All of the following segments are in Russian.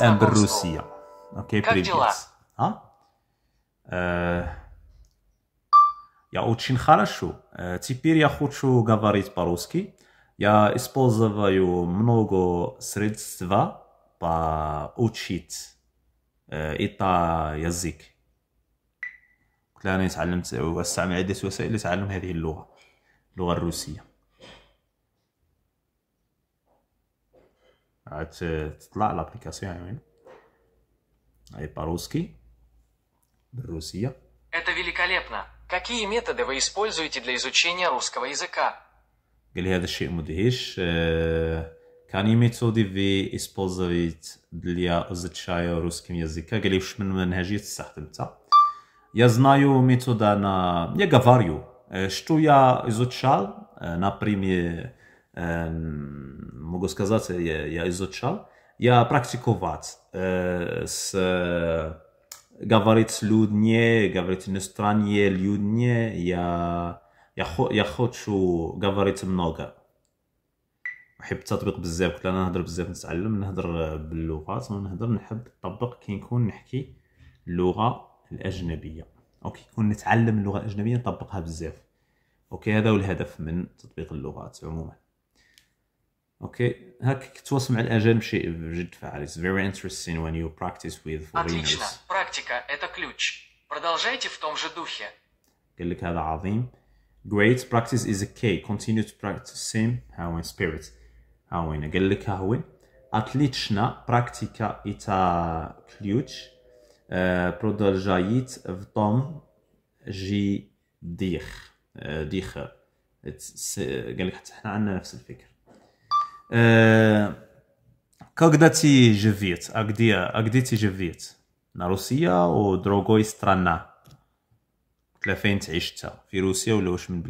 بالروسية اوكي بريفيس ها يا اوتشين خالشو تيبير يا خوتشو غافاريت باروسكي يا использоваю много средства учить إيطا يزيك قلت لها أنا تعلمت واستعمل عدة وسائل لتعلم هذه اللغة اللغة الروسية عاد تطلع لابليكاسيون هنا اي по-русски بالروسية Это великолепно. Какие методы вы используете для изучения русского языка? قال لي هذا الشيء مدهش كاني ميثودي في اسبوزريت для изучения русским языка قال لي واش من منهجية استخدمتها Я знаю метода на... Я говорю, э, что я изучал, э, например, mogu сказать, ja, э, ja изучал, я практиковать э, с э, говорить с людьми, говорить иностранные людьми, я, я, я хочу говорить много. نحب التطبيق بزاف كنت انا نهضر بزاف نتعلم نهضر باللغات نهضر نحب نطبق كي نكون نحكي اللغه الاجنبيه اوكي كي نكون نتعلم اللغه الاجنبيه نطبقها بزاف اوكي هذا هو الهدف من تطبيق اللغات عموما اوكي هاك تواصل مع الاجانب شيء بجد فعال it's very interesting when you practice with foreigners отлично практика это ключ продолжайте в том же духе قال لك هذا عظيم great practice is a key continue to practice same how in spirit how in قال لك ها هو отлично практика это ключ продолжает в том же дих ديخ قال لك حتى حنا عندنا نفس الفكره Э, когда ты живет, а где, а где ты живет? На Россия у другой страна? لا فين В انت у روسيا ولا واش من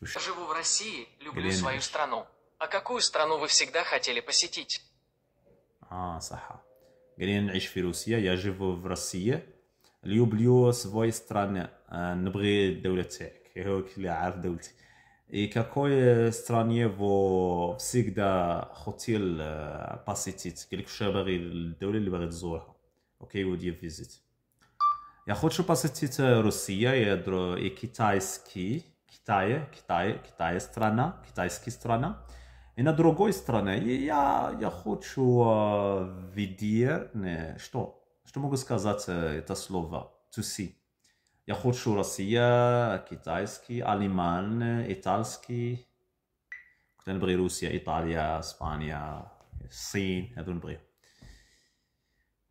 Живу в России, люблю свою страну. А какую страну вы всегда хотели посетить? А, саха. قال لي نعيش я живу в России. люблю свою страну. نبغي الدولة Я هو اللي عارف دولتي. И какой э, стране вы всегда хотел э, посетить? Каких шабар или доли ли барит зурха? Окей, would you visit? Я хочу посетить э, Россию и китайский, Китай, Китай, Китай страна, китайский страна. И на другой стороне я, я хочу видеть, что, что могу сказать это слово, to see. Jakoču Rosija, Kitajski, المان ايطالسكي كنت نبغي روسيا ايطاليا اسبانيا الصين هذو نبغيهم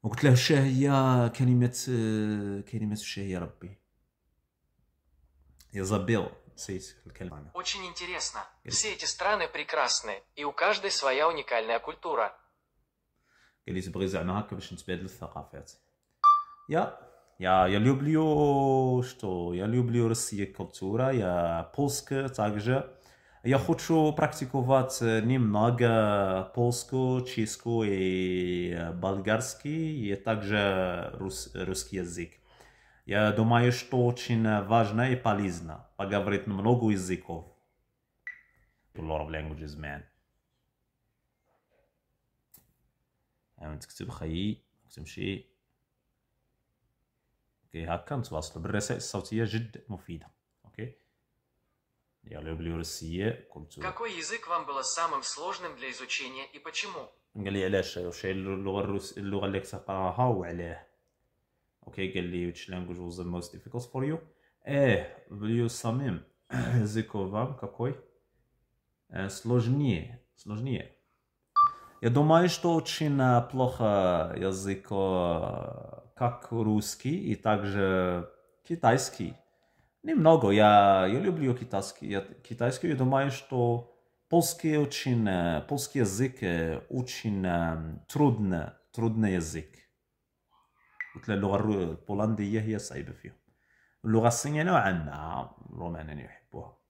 وقلت له الشهية كلمة كلمة الشهية ربي يا زبيرو نسيت الكلمة Очень интересно. Все эти страны прекрасны, и у каждой своя уникальная культура. قال لي تبغي زعما هكا باش نتبادل الثقافات. يا Я, я люблю, что я люблю российскую культуру, я польская также. Я хочу практиковать немного польскую, чешскую и болгарский, и также рус, русский язык. Я думаю, что очень важно и полезно поговорить много языков. A lot of languages, man. تكتب خيي تمشي كيهكا نتواصلوا بالرسائل الصوتيه جد مفيده اوكي يلا بليو السياء كنت какой язык вам было самым сложным для изучения и почему قال لي علاش واش هي اللغه الروس اللغه اللي كتقراها وعلاه اوكي قال لي which language was the most difficult for you ايه بليو самим языков вам какой сложнее сложнее я думаю что очень плохо язык как русский и также китайский. Немного. Я, я люблю китайский. Я, китайский, я думаю, что польский очень, польский язык э, очень э, трудный, трудный язык. قلت لها اللغة البولندية هي صعيبة فيهم اللغة الصينية نوعا ما